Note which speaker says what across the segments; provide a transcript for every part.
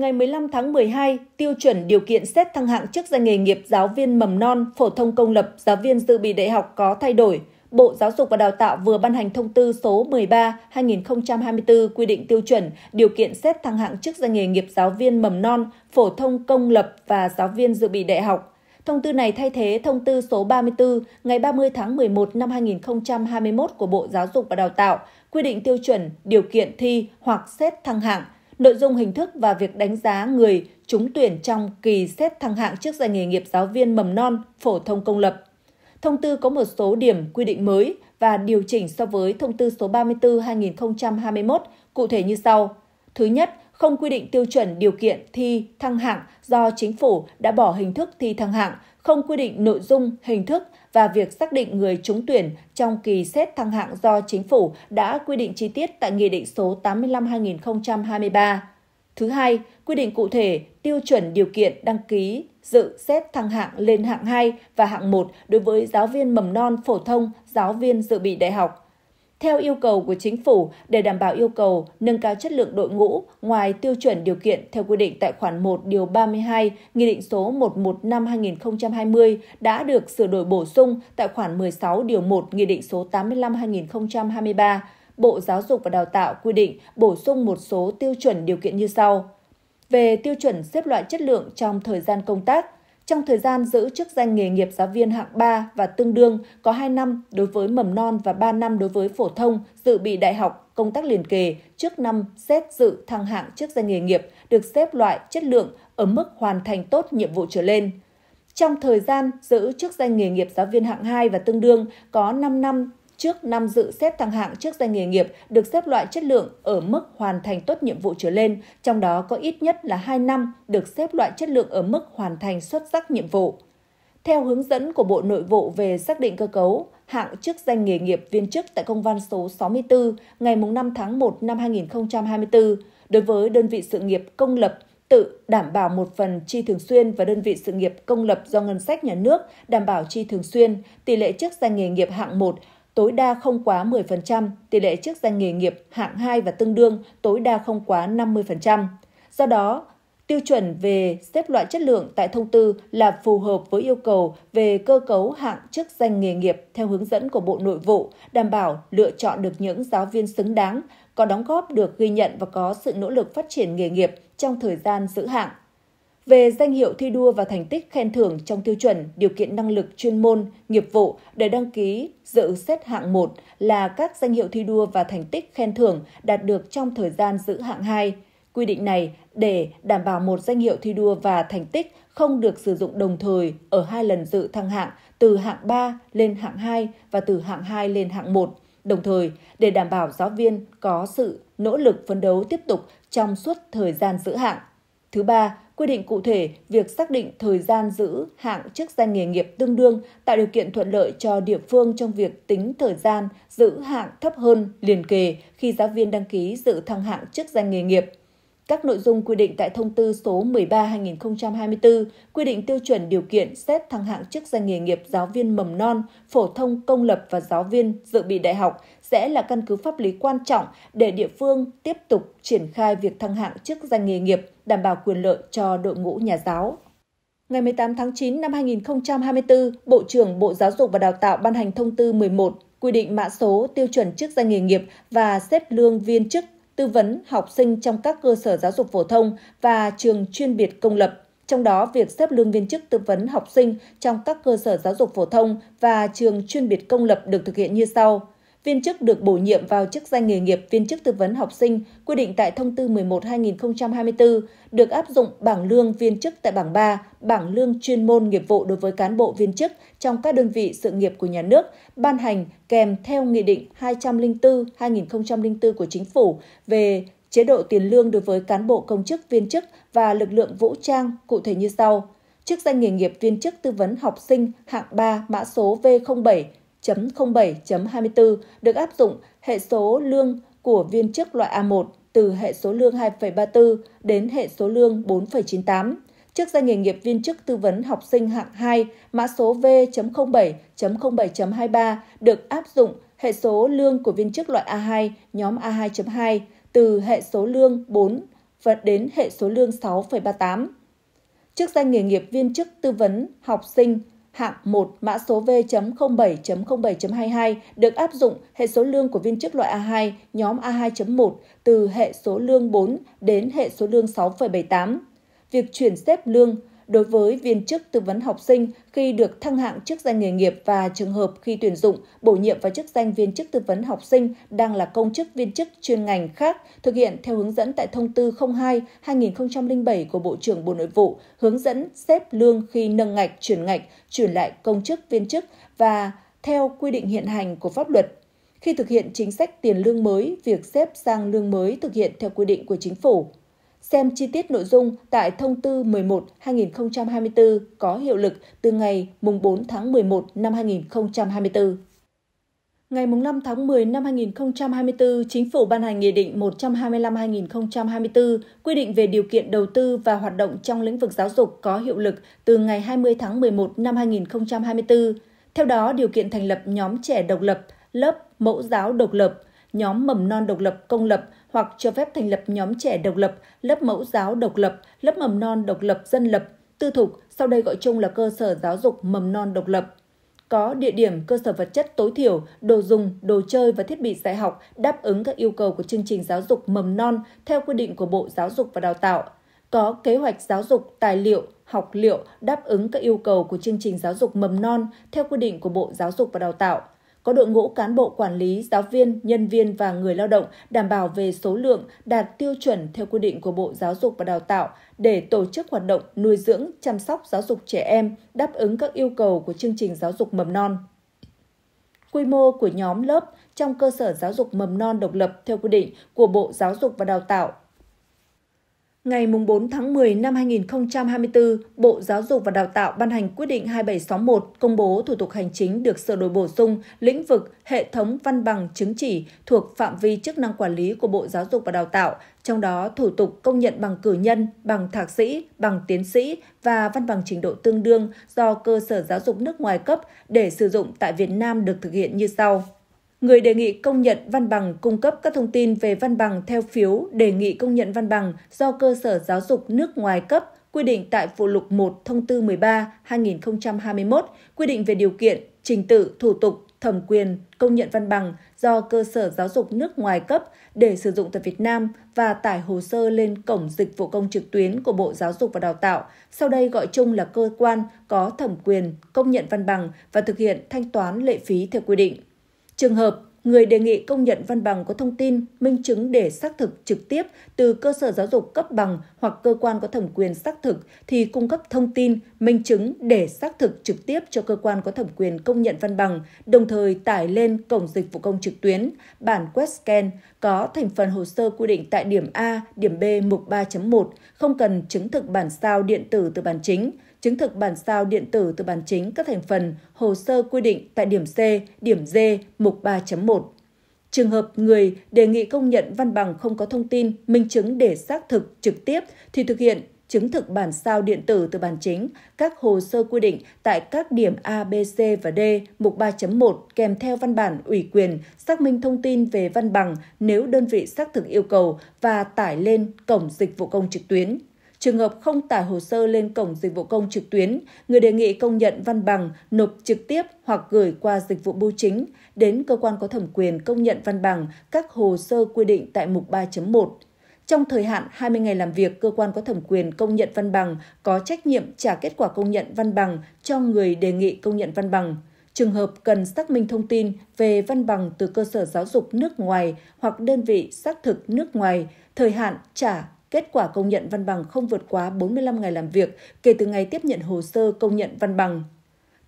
Speaker 1: ngày 15 tháng 12, tiêu chuẩn điều kiện xét thăng hạng chức danh nghề nghiệp giáo viên mầm non, phổ thông công lập, giáo viên dự bị đại học có thay đổi. Bộ Giáo dục và Đào tạo vừa ban hành thông tư số 13/2024 quy định tiêu chuẩn, điều kiện xét thăng hạng chức danh nghề nghiệp giáo viên mầm non, phổ thông công lập và giáo viên dự bị đại học. Thông tư này thay thế thông tư số 34 ngày 30 tháng 11 năm 2021 của Bộ Giáo dục và Đào tạo quy định tiêu chuẩn, điều kiện thi hoặc xét thăng hạng nội dung hình thức và việc đánh giá người trúng tuyển trong kỳ xét thăng hạng chức danh nghề nghiệp giáo viên mầm non phổ thông công lập. Thông tư có một số điểm quy định mới và điều chỉnh so với thông tư số 34/2021 cụ thể như sau. Thứ nhất, không quy định tiêu chuẩn điều kiện thi thăng hạng do chính phủ đã bỏ hình thức thi thăng hạng, không quy định nội dung, hình thức và việc xác định người trúng tuyển trong kỳ xét thăng hạng do chính phủ đã quy định chi tiết tại Nghị định số 85-2023. Thứ hai, quy định cụ thể tiêu chuẩn điều kiện đăng ký dự xét thăng hạng lên hạng 2 và hạng 1 đối với giáo viên mầm non phổ thông, giáo viên dự bị đại học, theo yêu cầu của chính phủ, để đảm bảo yêu cầu nâng cao chất lượng đội ngũ, ngoài tiêu chuẩn điều kiện theo quy định tại khoản 1 điều 32 Nghị định số 115/2020 đã được sửa đổi bổ sung tại khoản 16 điều 1 Nghị định số 85/2023, Bộ Giáo dục và Đào tạo quy định bổ sung một số tiêu chuẩn điều kiện như sau: về tiêu chuẩn xếp loại chất lượng trong thời gian công tác, trong thời gian giữ chức danh nghề nghiệp giáo viên hạng 3 và tương đương có 2 năm đối với mầm non và 3 năm đối với phổ thông dự bị đại học, công tác liền kề trước năm xét dự thăng hạng chức danh nghề nghiệp được xếp loại chất lượng ở mức hoàn thành tốt nhiệm vụ trở lên. Trong thời gian giữ chức danh nghề nghiệp giáo viên hạng 2 và tương đương có 5 năm trước năm dự xét thăng hạng chức danh nghề nghiệp được xếp loại chất lượng ở mức hoàn thành tốt nhiệm vụ trở lên, trong đó có ít nhất là 2 năm được xếp loại chất lượng ở mức hoàn thành xuất sắc nhiệm vụ. Theo hướng dẫn của Bộ Nội vụ về xác định cơ cấu, hạng chức danh nghề nghiệp viên chức tại công văn số 64 ngày 5 tháng 1 năm 2024, đối với đơn vị sự nghiệp công lập tự đảm bảo một phần chi thường xuyên và đơn vị sự nghiệp công lập do ngân sách nhà nước đảm bảo chi thường xuyên, tỷ lệ chức danh nghề nghiệp hạng 1 tối đa không quá 10%, tỷ lệ chức danh nghề nghiệp hạng 2 và tương đương tối đa không quá 50%. Do đó, tiêu chuẩn về xếp loại chất lượng tại thông tư là phù hợp với yêu cầu về cơ cấu hạng chức danh nghề nghiệp theo hướng dẫn của Bộ Nội vụ, đảm bảo lựa chọn được những giáo viên xứng đáng, có đóng góp được ghi nhận và có sự nỗ lực phát triển nghề nghiệp trong thời gian giữ hạng về danh hiệu thi đua và thành tích khen thưởng trong tiêu chuẩn điều kiện năng lực chuyên môn, nghiệp vụ để đăng ký dự xét hạng 1 là các danh hiệu thi đua và thành tích khen thưởng đạt được trong thời gian giữ hạng 2. Quy định này để đảm bảo một danh hiệu thi đua và thành tích không được sử dụng đồng thời ở hai lần dự thăng hạng từ hạng 3 lên hạng 2 và từ hạng 2 lên hạng 1. Đồng thời, để đảm bảo giáo viên có sự nỗ lực phấn đấu tiếp tục trong suốt thời gian giữ hạng. Thứ ba, quy định cụ thể việc xác định thời gian giữ hạng chức danh nghề nghiệp tương đương tạo điều kiện thuận lợi cho địa phương trong việc tính thời gian giữ hạng thấp hơn liền kề khi giáo viên đăng ký dự thăng hạng chức danh nghề nghiệp. Các nội dung quy định tại thông tư số 13/2024 quy định tiêu chuẩn điều kiện xét thăng hạng chức danh nghề nghiệp giáo viên mầm non, phổ thông công lập và giáo viên dự bị đại học sẽ là căn cứ pháp lý quan trọng để địa phương tiếp tục triển khai việc thăng hạng chức danh nghề nghiệp, đảm bảo quyền lợi cho đội ngũ nhà giáo. Ngày 18 tháng 9 năm 2024, Bộ trưởng Bộ Giáo dục và Đào tạo ban hành thông tư 11 quy định mã số, tiêu chuẩn chức danh nghề nghiệp và xếp lương viên chức, tư vấn học sinh trong các cơ sở giáo dục phổ thông và trường chuyên biệt công lập. Trong đó, việc xếp lương viên chức tư vấn học sinh trong các cơ sở giáo dục phổ thông và trường chuyên biệt công lập được thực hiện như sau viên chức được bổ nhiệm vào chức danh nghề nghiệp viên chức tư vấn học sinh quy định tại Thông tư 11/2024 được áp dụng bảng lương viên chức tại bảng 3, bảng lương chuyên môn nghiệp vụ đối với cán bộ viên chức trong các đơn vị sự nghiệp của nhà nước ban hành kèm theo Nghị định 204/2004 của Chính phủ về chế độ tiền lương đối với cán bộ công chức viên chức và lực lượng vũ trang cụ thể như sau: chức danh nghề nghiệp viên chức tư vấn học sinh hạng 3 mã số V07 07.24 được áp dụng hệ số lương của viên chức loại A1 từ hệ số lương 2,34 đến hệ số lương 4,98 chức danh nghề nghiệp viên chức tư vấn học sinh hạng 2, mã số V.07.07.23 được áp dụng hệ số lương của viên chức loại A2, nhóm A2.2 từ hệ số lương 4 và đến hệ số lương 6,38. Chức danh nghề nghiệp viên chức tư vấn học sinh hạng 1 mã số V.07.07.22 được áp dụng hệ số lương của viên chức loại A2 nhóm A2.1 từ hệ số lương 4 đến hệ số lương 6,78. Việc chuyển xếp lương đối với viên chức tư vấn học sinh khi được thăng hạng chức danh nghề nghiệp và trường hợp khi tuyển dụng, bổ nhiệm vào chức danh viên chức tư vấn học sinh đang là công chức viên chức chuyên ngành khác thực hiện theo hướng dẫn tại thông tư 02/2007 của Bộ trưởng Bộ Nội vụ hướng dẫn xếp lương khi nâng ngạch chuyển ngạch chuyển lại công chức viên chức và theo quy định hiện hành của pháp luật khi thực hiện chính sách tiền lương mới, việc xếp sang lương mới thực hiện theo quy định của chính phủ. Xem chi tiết nội dung tại Thông tư 11/2024 có hiệu lực từ ngày 4 tháng 11 năm 2024. Ngày 5 tháng 10 năm 2024, Chính phủ ban hành Nghị định 125-2024 quy định về điều kiện đầu tư và hoạt động trong lĩnh vực giáo dục có hiệu lực từ ngày 20 tháng 11 năm 2024. Theo đó, điều kiện thành lập nhóm trẻ độc lập, lớp mẫu giáo độc lập, nhóm mầm non độc lập công lập hoặc cho phép thành lập nhóm trẻ độc lập, lớp mẫu giáo độc lập, lớp mầm non độc lập dân lập, tư thục, sau đây gọi chung là cơ sở giáo dục mầm non độc lập. Có địa điểm, cơ sở vật chất tối thiểu, đồ dùng, đồ chơi và thiết bị dạy học đáp ứng các yêu cầu của chương trình giáo dục mầm non theo quy định của Bộ Giáo dục và Đào tạo. Có kế hoạch giáo dục, tài liệu, học liệu đáp ứng các yêu cầu của chương trình giáo dục mầm non theo quy định của Bộ Giáo dục và Đào tạo có đội ngũ cán bộ quản lý, giáo viên, nhân viên và người lao động đảm bảo về số lượng đạt tiêu chuẩn theo quy định của Bộ Giáo dục và Đào tạo để tổ chức hoạt động nuôi dưỡng, chăm sóc giáo dục trẻ em đáp ứng các yêu cầu của chương trình giáo dục mầm non. Quy mô của nhóm lớp trong cơ sở giáo dục mầm non độc lập theo quy định của Bộ Giáo dục và Đào tạo Ngày 4 tháng 10 năm 2024, Bộ Giáo dục và Đào tạo ban hành quyết định 2761 công bố thủ tục hành chính được sửa đổi bổ sung lĩnh vực hệ thống văn bằng chứng chỉ thuộc phạm vi chức năng quản lý của Bộ Giáo dục và Đào tạo, trong đó thủ tục công nhận bằng cử nhân, bằng thạc sĩ, bằng tiến sĩ và văn bằng trình độ tương đương do cơ sở giáo dục nước ngoài cấp để sử dụng tại Việt Nam được thực hiện như sau người đề nghị công nhận văn bằng cung cấp các thông tin về văn bằng theo phiếu đề nghị công nhận văn bằng do cơ sở giáo dục nước ngoài cấp quy định tại phụ lục 1 thông tư 13/2021 quy định về điều kiện, trình tự, thủ tục, thẩm quyền công nhận văn bằng do cơ sở giáo dục nước ngoài cấp để sử dụng tại Việt Nam và tải hồ sơ lên cổng dịch vụ công trực tuyến của Bộ Giáo dục và Đào tạo, sau đây gọi chung là cơ quan có thẩm quyền công nhận văn bằng và thực hiện thanh toán lệ phí theo quy định. Trường hợp người đề nghị công nhận văn bằng có thông tin, minh chứng để xác thực trực tiếp từ cơ sở giáo dục cấp bằng hoặc cơ quan có thẩm quyền xác thực thì cung cấp thông tin, minh chứng để xác thực trực tiếp cho cơ quan có thẩm quyền công nhận văn bằng, đồng thời tải lên cổng dịch vụ công trực tuyến, bản quét scan có thành phần hồ sơ quy định tại điểm A, điểm B mục 3.1, không cần chứng thực bản sao điện tử từ bản chính chứng thực bản sao điện tử từ bản chính các thành phần hồ sơ quy định tại điểm C, điểm D, mục 3.1. Trường hợp người đề nghị công nhận văn bằng không có thông tin, minh chứng để xác thực trực tiếp thì thực hiện chứng thực bản sao điện tử từ bản chính, các hồ sơ quy định tại các điểm A, B, C và D, mục 3.1 kèm theo văn bản ủy quyền xác minh thông tin về văn bằng nếu đơn vị xác thực yêu cầu và tải lên cổng dịch vụ công trực tuyến. Trường hợp không tải hồ sơ lên cổng dịch vụ công trực tuyến, người đề nghị công nhận văn bằng nộp trực tiếp hoặc gửi qua dịch vụ bưu chính đến cơ quan có thẩm quyền công nhận văn bằng các hồ sơ quy định tại mục 3.1. Trong thời hạn 20 ngày làm việc, cơ quan có thẩm quyền công nhận văn bằng có trách nhiệm trả kết quả công nhận văn bằng cho người đề nghị công nhận văn bằng. Trường hợp cần xác minh thông tin về văn bằng từ cơ sở giáo dục nước ngoài hoặc đơn vị xác thực nước ngoài, thời hạn trả kết quả công nhận văn bằng không vượt quá 45 ngày làm việc kể từ ngày tiếp nhận hồ sơ công nhận văn bằng.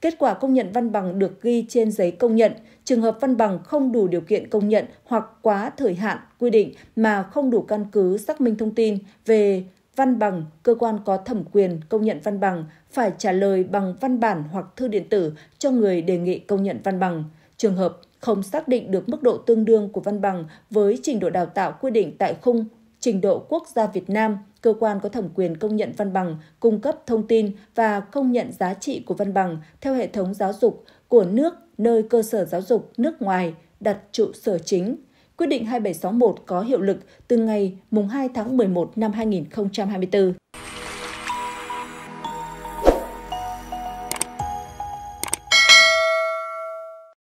Speaker 1: Kết quả công nhận văn bằng được ghi trên giấy công nhận, trường hợp văn bằng không đủ điều kiện công nhận hoặc quá thời hạn quy định mà không đủ căn cứ xác minh thông tin về văn bằng, cơ quan có thẩm quyền công nhận văn bằng phải trả lời bằng văn bản hoặc thư điện tử cho người đề nghị công nhận văn bằng. Trường hợp không xác định được mức độ tương đương của văn bằng với trình độ đào tạo quy định tại khung trình độ quốc gia Việt Nam, cơ quan có thẩm quyền công nhận văn bằng, cung cấp thông tin và công nhận giá trị của văn bằng theo hệ thống giáo dục của nước nơi cơ sở giáo dục nước ngoài đặt trụ sở chính. Quyết định 2761 có hiệu lực từ ngày 2 tháng 11 năm 2024.